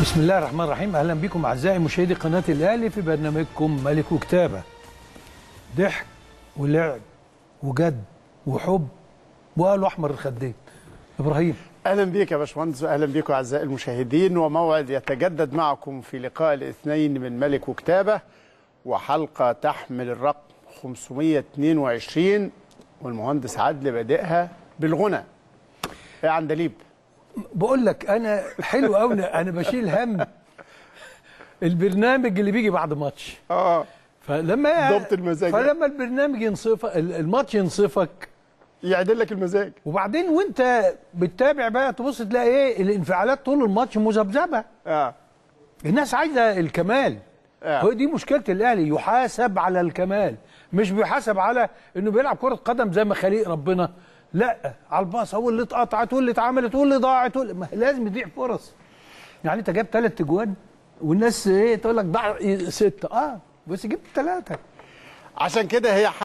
بسم الله الرحمن الرحيم اهلا بكم اعزائي مشاهدي قناه الاهلي في برنامجكم ملك وكتابه ضحك ولعب وجد وحب وقالوا احمر الخدين ابراهيم اهلا بيك يا باشمهندس واهلا بيكم اعزائي المشاهدين وموعد يتجدد معكم في لقاء الاثنين من ملك وكتابه وحلقه تحمل الرقم 522 والمهندس عدلي بادئها بالغنى إيه، عندليب بقول لك انا حلو قوي انا بشيل هم البرنامج اللي بيجي بعد ماتش اه فلما ضبط المزاج فلما البرنامج ينصفك الماتش ينصفك يعدل لك المزاج وبعدين وانت بتتابع بقى تبص تلاقي ايه الانفعالات طول الماتش مذبذبه اه الناس عايزه الكمال آه. دي مشكله الاهلي يحاسب على الكمال مش بيحاسب على انه بيلعب كره قدم زي ما خليق ربنا لا على الباص هو اللي اتقطعت واللي اتعملت واللي ضاعت واللي ما لازم تضيع فرص يعني انت جايب ثلاث اجوان والناس ايه تقول لك ضاع سته اه بس جبت ثلاثه عشان كده هي